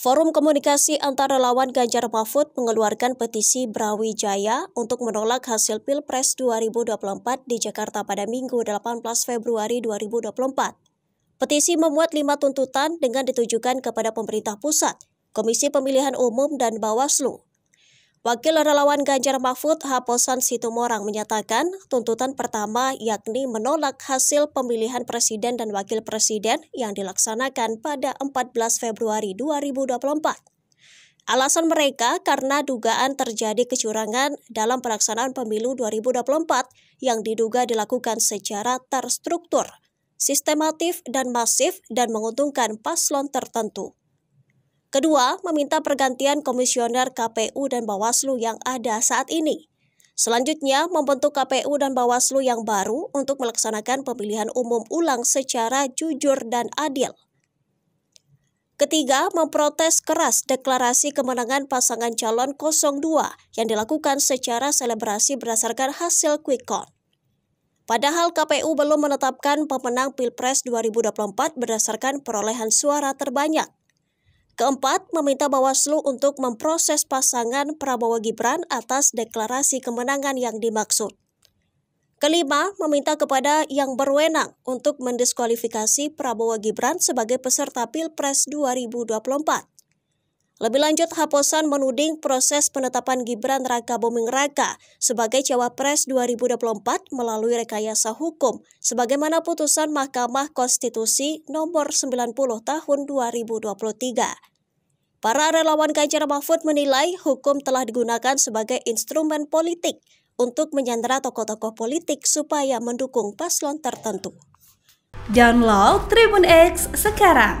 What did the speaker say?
Forum Komunikasi antar relawan Ganjar Mahfud mengeluarkan petisi Brawijaya untuk menolak hasil Pilpres 2024 di Jakarta pada Minggu 18 Februari 2024. Petisi memuat lima tuntutan dengan ditujukan kepada pemerintah pusat, Komisi Pemilihan Umum dan Bawaslu. Wakil relawan Ganjar Mahfud Haposan Situmorang menyatakan tuntutan pertama yakni menolak hasil pemilihan presiden dan wakil presiden yang dilaksanakan pada 14 Februari 2024. Alasan mereka karena dugaan terjadi kecurangan dalam pelaksanaan pemilu 2024 yang diduga dilakukan secara terstruktur, sistematif dan masif dan menguntungkan paslon tertentu. Kedua, meminta pergantian komisioner KPU dan Bawaslu yang ada saat ini. Selanjutnya, membentuk KPU dan Bawaslu yang baru untuk melaksanakan pemilihan umum ulang secara jujur dan adil. Ketiga, memprotes keras deklarasi kemenangan pasangan calon 02 yang dilakukan secara selebrasi berdasarkan hasil quick count. Padahal KPU belum menetapkan pemenang Pilpres 2024 berdasarkan perolehan suara terbanyak. Keempat, meminta Bawaslu untuk memproses pasangan Prabowo Gibran atas deklarasi kemenangan yang dimaksud. Kelima, meminta kepada yang berwenang untuk mendiskualifikasi Prabowo Gibran sebagai peserta Pilpres 2024. Lebih lanjut, Haposan menuding proses penetapan Gibran Raka Buming Raka sebagai Cawapres 2024 melalui rekayasa hukum, sebagaimana putusan Mahkamah Konstitusi nomor 90 tahun 2023. Para relawan Ganjar Mahfud menilai hukum telah digunakan sebagai instrumen politik untuk menyandera tokoh-tokoh politik supaya mendukung paslon tertentu. Download Tribun X sekarang